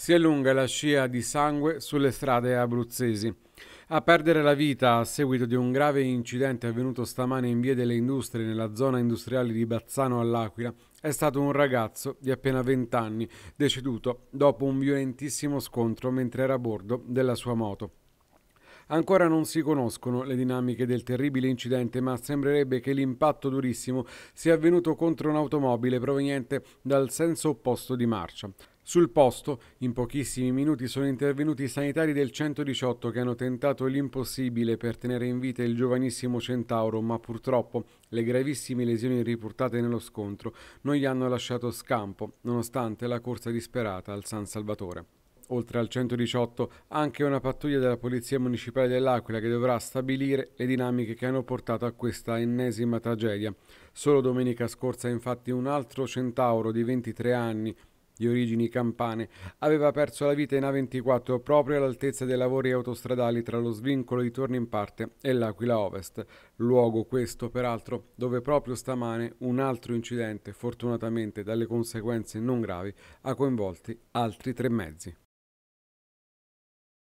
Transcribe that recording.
Si allunga la scia di sangue sulle strade abruzzesi. A perdere la vita a seguito di un grave incidente avvenuto stamane in via delle Industrie nella zona industriale di Bazzano all'Aquila è stato un ragazzo di appena 20 anni, deceduto dopo un violentissimo scontro mentre era a bordo della sua moto. Ancora non si conoscono le dinamiche del terribile incidente, ma sembrerebbe che l'impatto durissimo sia avvenuto contro un'automobile proveniente dal senso opposto di marcia. Sul posto, in pochissimi minuti, sono intervenuti i sanitari del 118 che hanno tentato l'impossibile per tenere in vita il giovanissimo centauro, ma purtroppo le gravissime lesioni riportate nello scontro non gli hanno lasciato scampo, nonostante la corsa disperata al San Salvatore. Oltre al 118, anche una pattuglia della Polizia Municipale dell'Aquila che dovrà stabilire le dinamiche che hanno portato a questa ennesima tragedia. Solo domenica scorsa, infatti, un altro centauro di 23 anni di origini campane, aveva perso la vita in A24 proprio all'altezza dei lavori autostradali tra lo svincolo di Torni in Parte e l'Aquila Ovest, luogo questo peraltro dove proprio stamane un altro incidente, fortunatamente dalle conseguenze non gravi, ha coinvolti altri tre mezzi.